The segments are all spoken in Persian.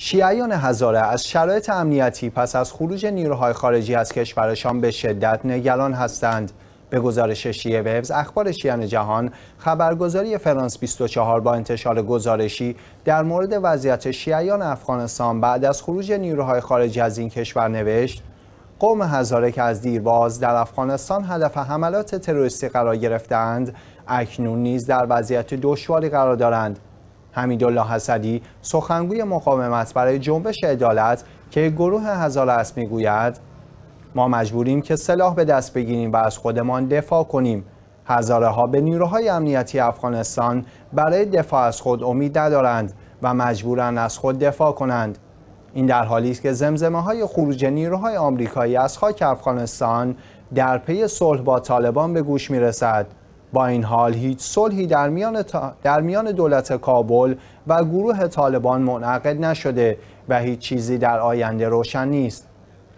شیعیان هزاره از شرایط امنیتی پس از خروج نیروهای خارجی از کشورشان به شدت نگران هستند به گزارش شیعه ویوز اخبار شیعان جهان خبرگزاری فرانس 24 با انتشار گزارشی در مورد وضعیت شیعیان افغانستان بعد از خروج نیروهای خارجی از این کشور نوشت قوم هزاره که از دیرباز در افغانستان هدف حملات تروریستی قرار گرفتند اکنون نیز در وضعیت دشواری قرار دارند حمیدالله حسدی سخنگوی مقاومت برای جنبش عدالت که گروه هزار است میگوید ما مجبوریم که سلاح به دست بگیریم و از خودمان دفاع کنیم هزاره ها به نیروهای امنیتی افغانستان برای دفاع از خود امید ندارند و مجبورن از خود دفاع کنند این در حالی است که زمزمه های خروج نیروهای آمریکایی از خاک افغانستان در پی صلح با طالبان به گوش می رسد با این حال هیچ صلحی در میان, در میان دولت کابل و گروه طالبان منعقد نشده و هیچ چیزی در آینده روشن نیست.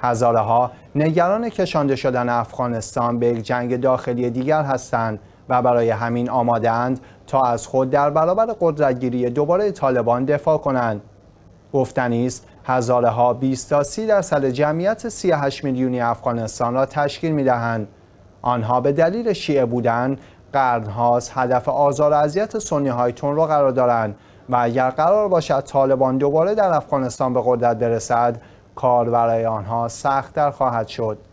هزاره ها نگران کشانده شدن افغانستان به یک جنگ داخلی دیگر هستند و برای همین آمادند تا از خود در برابر قدرتگیری دوباره طالبان دفاع کنند. گفتنی است هزاره ها 20 تا 30 درصد جمعیت 38 میلیونی افغانستان را تشکیل می دهند. آنها به دلیل شیعه بودن قرن هاست هدف آزار و اذیت سنی های تون رو قرار دارند و اگر قرار باشد طالبان دوباره در افغانستان به قدرت برسد کار برای آنها سخت در خواهد شد